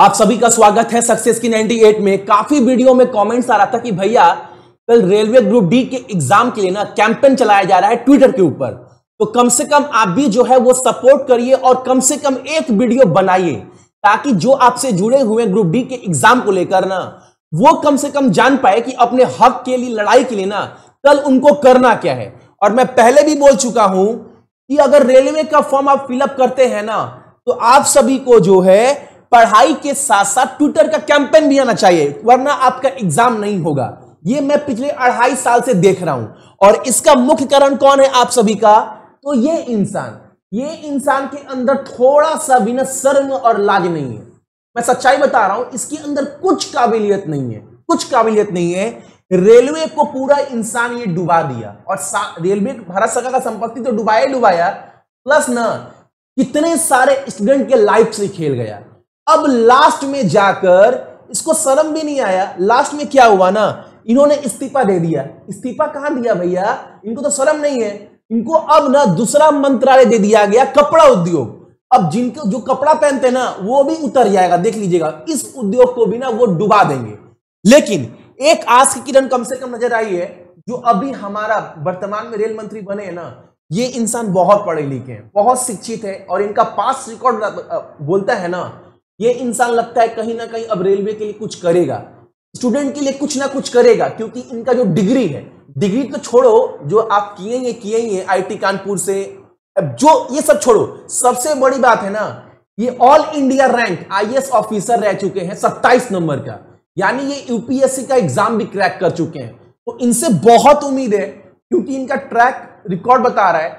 आप सभी का स्वागत है सक्सेस की 98 में काफी वीडियो में कमेंट्स आ रहा था कि भैया कल रेलवे ग्रुप डी के एग्जाम के लिए ना कैंपेन चलाया जा रहा है ट्विटर के ऊपर तो कम से कम आप भी जो है वो सपोर्ट करिए और कम से कम एक वीडियो बनाइए ताकि जो आपसे जुड़े हुए ग्रुप डी के एग्जाम को लेकर ना वो कम से कम जान पाए कि अपने हक के लिए लड़ाई के लिए ना कल उनको करना क्या है और मैं पहले भी बोल चुका हूं कि अगर रेलवे का फॉर्म आप फिलअप करते हैं ना तो आप सभी को जो है पढ़ाई के साथ साथ ट्विटर का कैंपेन भी आना चाहिए वरना आपका एग्जाम नहीं होगा ये मैं पिछले अढ़ाई साल से देख रहा हूं और इसका मुख्य कारण कौन है आप सभी का तो ये इंसान ये इंसान के अंदर थोड़ा सा ना शर्म और लाज नहीं है मैं सच्चाई बता रहा हूं इसके अंदर कुछ काबिलियत नहीं है कुछ काबिलियत नहीं है रेलवे को पूरा इंसान ये डुबा दिया और रेलवे भारत सरकार का संपत्ति तो डुबाया डुबाया प्लस ना कितने सारे स्टूडेंट के लाइफ से खेल गया अब लास्ट में जाकर इसको शर्म भी नहीं आया लास्ट में क्या हुआ ना इन्होंने इस्तीफा दे दिया इस्तीफा कहां दिया भैया इनको तो शर्म नहीं है इनको अब ना दूसरा मंत्रालय दे दिया गया कपड़ा उद्योग अब जिनको जो कपड़ा पहनते ना वो भी उतर जाएगा देख लीजिएगा इस उद्योग को भी ना वो डुबा देंगे लेकिन एक आज की किरण कम से कम नजर आई है जो अभी हमारा वर्तमान में रेल मंत्री बने हैं ना ये इंसान बहुत पढ़े लिखे हैं बहुत शिक्षित है और इनका पास रिकॉर्ड बोलता है ना ये इंसान लगता है कहीं ना कहीं अब रेलवे के लिए कुछ करेगा स्टूडेंट के लिए कुछ ना कुछ करेगा क्योंकि इनका जो डिग्री है डिग्री तो छोड़ो जो आप किएंगे किएंगे आईटी कानपुर से जो ये सब छोड़ो सबसे बड़ी बात है ना ये all India rank IAS officer रह चुके हैं सत्ताईस नंबर का यानी ये यूपीएससी का एग्जाम भी क्रैक कर चुके हैं तो इनसे बहुत उम्मीद है क्योंकि इनका ट्रैक रिकॉर्ड बता रहा है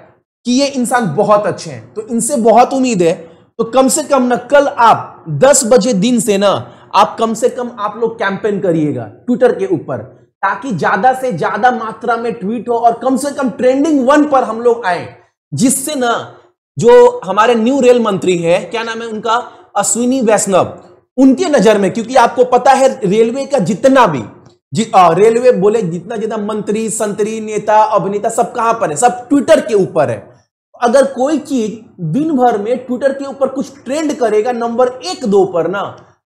कि ये इंसान बहुत अच्छे हैं तो इनसे बहुत उम्मीद है तो कम से कम ना कल आप 10 बजे दिन से ना आप कम से कम आप लोग कैंपेन करिएगा ट्विटर के ऊपर ताकि ज्यादा से ज्यादा मात्रा में ट्वीट हो और कम से कम ट्रेंडिंग वन पर हम लोग आए जिससे ना जो हमारे न्यू रेल मंत्री है क्या नाम है उनका अश्विनी वैष्णव उनके नजर में क्योंकि आपको पता है रेलवे का जितना भी जि, रेलवे बोले जितना जितना मंत्री संतरी नेता अभिनेता सब कहां पर है सब ट्विटर के ऊपर है अगर कोई चीज दिन भर में ट्विटर के ऊपर कुछ ट्रेंड करेगा नंबर एक दो पर ना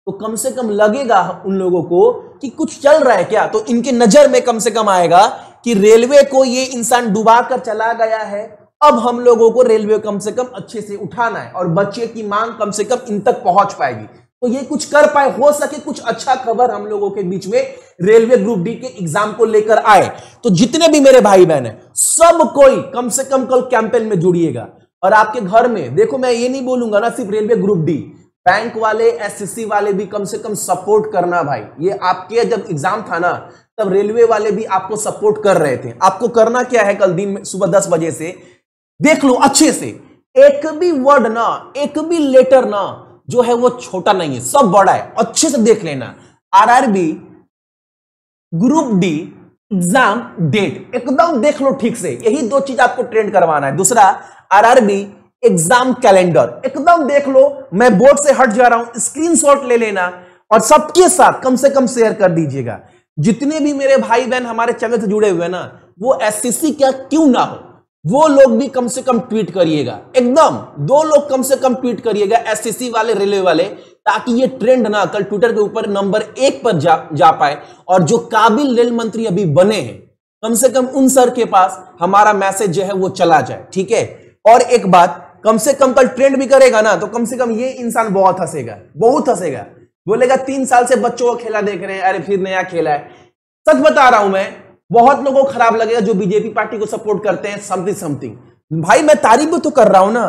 तो कम से कम लगेगा उन लोगों को कि कुछ चल रहा है क्या तो इनके नजर में कम से कम आएगा कि रेलवे को ये इंसान डुबा कर चला गया है अब हम लोगों को रेलवे कम से कम अच्छे से उठाना है और बच्चे की मांग कम से कम इन तक पहुंच पाएगी तो ये कुछ कर पाए हो सके कुछ अच्छा खबर हम लोगों के बीच में रेलवे ग्रुप डी के एग्जाम को लेकर आए तो जितने भी मेरे भाई बहन है सब कोई कम से कम कल कैंपेन में जुड़िएगा और आपके घर में देखो मैं ये नहीं बोलूंगा ना सिर्फ रेलवे ग्रुप डी बैंक वाले एसएससी वाले भी कम से कम सपोर्ट करना भाई ये आपके जब एग्जाम था ना तब रेलवे वाले भी आपको सपोर्ट कर रहे थे आपको करना क्या है कल दिन में सुबह दस बजे से देख लो अच्छे से एक भी वर्ड ना एक भी लेटर ना जो है वो छोटा नहीं है सब बड़ा है अच्छे से देख लेना RRB group D exam date एकदम देख लो ठीक से यही दो चीज आपको ट्रेंड करवाना है दूसरा आरआरबी एग्जाम कैलेंडर एकदम देख लो मैं बोर्ड से हट जा रहा हूं स्क्रीनशॉट ले लेना और सबके साथ कम से कम शेयर कर दीजिएगा जितने भी मेरे भाई बहन हमारे चैनल से जुड़े हुए हैं ना वो सी क्या क्यों ना हो वो लोग भी कम से कम ट्वीट करिएगा एकदम दो लोग कम से कम ट्वीट करिएगा एसएससी वाले रेलवे वाले ताकि ये ट्रेंड ना कल ट्विटर के ऊपर नंबर एक पर जा, जा पाए और जो काबिल रेल मंत्री अभी बने हैं कम से कम उन सर के पास हमारा मैसेज जो है वो चला जाए ठीक है और एक बात कम से कम कल ट्रेंड भी करेगा ना तो कम से कम ये इंसान बहुत हंसेगा बहुत हंसेगा बोलेगा तीन साल से बच्चों को खेला देख रहे हैं अरे फिर नया खेला है सच बता रहा हूं मैं बहुत लोगों को खराब लगेगा जो बीजेपी पार्टी को सपोर्ट करते हैं समथिंग समथिंग भाई मैं तारीफ भी तो कर रहा हूं ना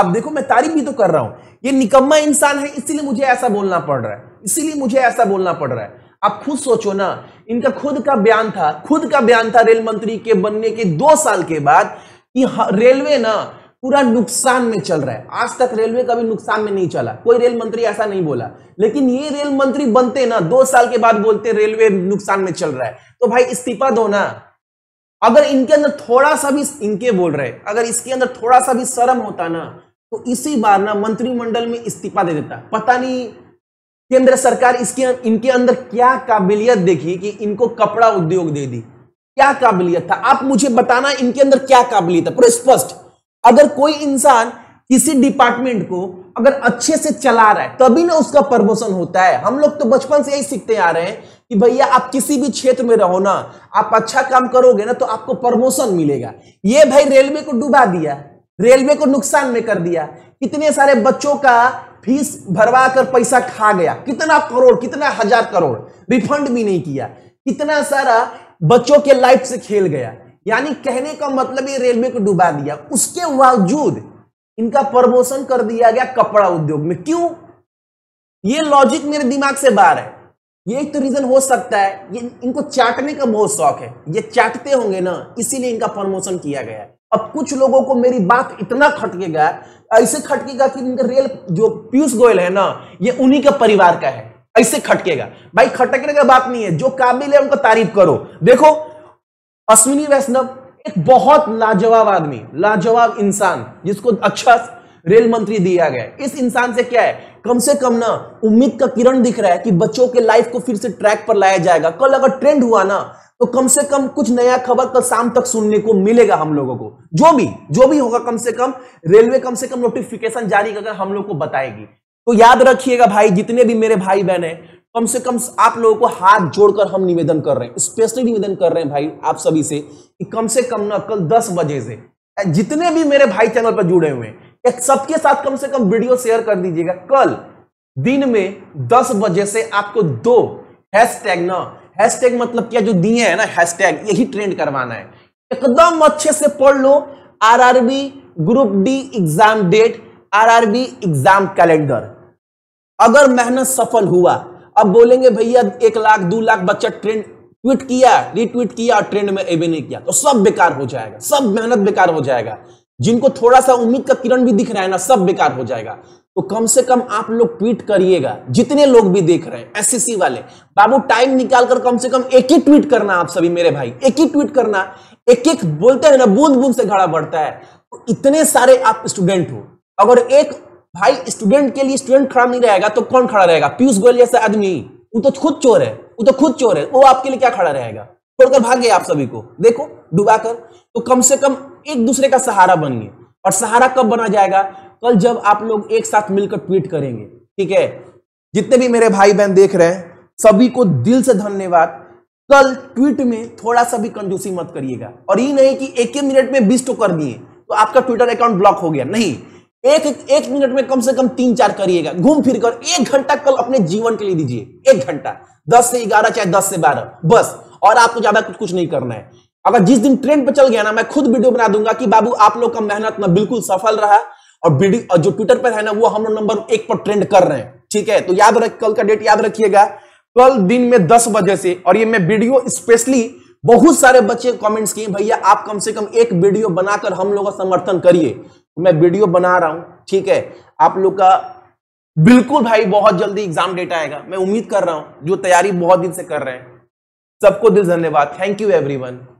आप देखो मैं तारीफ भी तो कर रहा हूं ये निकम्मा इंसान है इसीलिए मुझे ऐसा बोलना पड़ रहा है इसीलिए मुझे ऐसा बोलना पड़ रहा है आप खुद सोचो ना इनका खुद का बयान था खुद का बयान था रेल मंत्री के बनने के दो साल के बाद कि हाँ, रेलवे ना पूरा नुकसान में चल रहा है आज तक रेलवे कभी नुकसान में नहीं चला कोई रेल मंत्री ऐसा नहीं बोला लेकिन ये रेल मंत्री बनते ना दो साल के बाद बोलते रेलवे नुकसान में चल रहा है तो भाई इस्तीफा दो ना अगर इनके अंदर थोड़ा सा भी इनके बोल रहे अगर इसके अंदर थोड़ा सा भी शर्म होता ना तो इसी बार ना मंत्रिमंडल में इस्तीफा दे देता पता नहीं केंद्र सरकार इसके इनके अंदर क्या काबिलियत देखी कि इनको कपड़ा उद्योग दे दी क्या काबिलियत था आप मुझे बताना इनके अंदर क्या काबिलियत है पूरा स्पष्ट अगर कोई इंसान किसी डिपार्टमेंट को अगर अच्छे से चला रहा है तभी ना उसका प्रमोशन होता है हम लोग तो बचपन से यही सीखते आ रहे हैं कि भैया आप किसी भी क्षेत्र में रहो ना आप अच्छा काम करोगे ना तो आपको प्रमोशन मिलेगा ये भाई रेलवे को डुबा दिया रेलवे को नुकसान में कर दिया कितने सारे बच्चों का फीस भरवा कर पैसा खा गया कितना करोड़ कितना हजार करोड़ रिफंड भी नहीं किया कितना सारा बच्चों के लाइफ से खेल गया यानी कहने का मतलब ये रेलवे को डुबा दिया उसके बावजूद इनका प्रमोशन कर दिया गया कपड़ा उद्योग में क्यों ये लॉजिक मेरे दिमाग से बाहर है ये एक तो रीजन हो सकता है ये इनको चाटने का बहुत शौक है ये चाटते होंगे ना इसीलिए इनका प्रमोशन किया गया अब कुछ लोगों को मेरी बात इतना खटकेगा ऐसे खटकेगा कि इनका रेल जो पीयूष गोयल है ना ये उन्हीं का परिवार का है ऐसे खटकेगा भाई खटकने का बात नहीं है जो काबिल है उनका तारीफ करो देखो अश्विनी वैष्णव एक बहुत लाजवाब आदमी लाजवाब इंसान जिसको अच्छा रेल मंत्री दिया गया इस इंसान से क्या है कम से कम ना उम्मीद का किरण दिख रहा है कि बच्चों के लाइफ को फिर से ट्रैक पर लाया जाएगा कल अगर ट्रेंड हुआ ना तो कम से कम कुछ नया खबर कल शाम तक सुनने को मिलेगा हम लोगों को जो भी जो भी होगा कम से कम रेलवे कम से कम नोटिफिकेशन जारी करके हम लोग को बताएगी तो याद रखिएगा भाई जितने भी मेरे भाई बहन है कम से कम आप लोगों को हाथ जोड़कर हम निवेदन कर रहे हैं स्पेशली निवेदन कर रहे हैं भाई आप सभी से कि कम से कम ना कल दस बजे से जितने भी मेरे भाई चैनल पर जुड़े हुए हैं सबके साथ कम से कम वीडियो शेयर कर दीजिएगा कल दिन में दस बजे से आपको दो हैशटैग ना हैशटैग मतलब क्या जो दिए हैं ना हैशटैग यही ट्रेंड करवाना है एकदम अच्छे से पढ़ लो R group D exam date R exam calendar अगर मेहनत सफल हुआ अब बोलेंगे भैया एक लाख दो लाख बच्चा ट्रेंड ट्वीट किया रीट्वीट किया और ट्रेंड में एबे नहीं किया तो सब बेकार हो जाएगा सब मेहनत बेकार हो जाएगा जिनको थोड़ा सा उम्मीद का किरण भी दिख रहा है ना सब बेकार हो जाएगा तो कम से कम आप लोग ट्वीट करिएगा जितने लोग भी देख रहे हैं एसएससी e वाले बाबू टाइम निकालकर कम से कम एक ही ट्वीट करना आप सभी मेरे भाई एक ही ट्वीट करना एक एक बोलते हैं ना बूंद बूंद से घड़ा बढ़ता है तो इतने सारे आप स्टूडेंट हो अगर एक भाई स्टूडेंट के लिए स्टूडेंट खड़ा नहीं रहेगा तो कौन खड़ा रहेगा पीयूष गोयल जैसा आदमी वो तो खुद चोर है वो तो खुद चोर है वो आपके लिए क्या खड़ा रहेगा छोड़कर भाग गए आप सभी को देखो डुबा कर तो कम से कम एक दूसरे का सहारा बन गए और सहारा कब बना जाएगा कल जब आप लोग एक साथ मिलकर ट्वीट करेंगे ठीक है जितने भी मेरे भाई बहन देख रहे हैं सभी को दिल से धन्यवाद कल ट्वीट में थोड़ा सा भी कंजूसी मत करिएगा और ये नहीं कि एक ही मिनट में बीस तो कर दिए तो आपका ट्विटर अकाउंट ब्लॉक हो गया नहीं एक एक मिनट में कम से कम तीन चार करिएगा घूम फिर कर एक घंटा कल अपने जीवन के लिए दीजिए एक घंटा दस से ग्यारह चाहे दस से बारह बस और आपको ज्यादा कुछ कुछ नहीं करना है अगर जिस दिन ट्रेंड पर चल गया ना मैं खुद वीडियो बना दूंगा कि बाबू आप लोग का मेहनत ना बिल्कुल सफल रहा और वीडियो जो ट्विटर पर है ना वो हम लोग नंबर एक पर ट्रेंड कर रहे हैं ठीक है तो याद रख कल का डेट याद रखिएगा कल दिन में दस बजे से और ये मैं वीडियो स्पेशली बहुत सारे बच्चे कमेंट्स किए भैया आप कम से कम एक वीडियो बनाकर हम लोग का समर्थन करिए मैं वीडियो बना रहा हूं ठीक है आप लोग का बिल्कुल भाई बहुत जल्दी एग्जाम डेट आएगा मैं उम्मीद कर रहा हूं जो तैयारी बहुत दिन से कर रहे हैं सबको दिल धन्यवाद थैंक यू एवरीवन